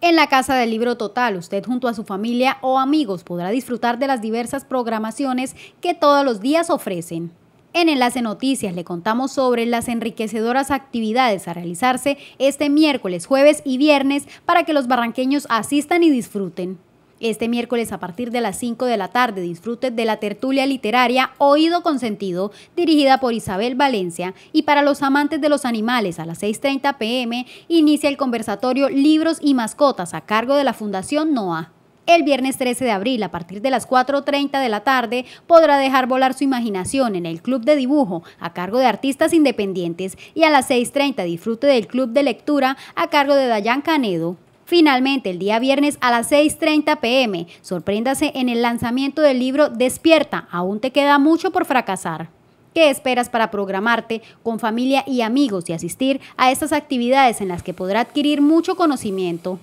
En la Casa del Libro Total, usted junto a su familia o amigos podrá disfrutar de las diversas programaciones que todos los días ofrecen. En Enlace Noticias le contamos sobre las enriquecedoras actividades a realizarse este miércoles, jueves y viernes para que los barranqueños asistan y disfruten. Este miércoles a partir de las 5 de la tarde disfrute de la tertulia literaria Oído Sentido, dirigida por Isabel Valencia, y para los amantes de los animales a las 6.30 pm inicia el conversatorio Libros y Mascotas a cargo de la Fundación Noa. El viernes 13 de abril, a partir de las 4.30 de la tarde, podrá dejar volar su imaginación en el Club de Dibujo, a cargo de artistas independientes, y a las 6.30 disfrute del Club de Lectura, a cargo de Dayan Canedo. Finalmente, el día viernes a las 6.30 pm, sorpréndase en el lanzamiento del libro Despierta, aún te queda mucho por fracasar. ¿Qué esperas para programarte con familia y amigos y asistir a estas actividades en las que podrá adquirir mucho conocimiento?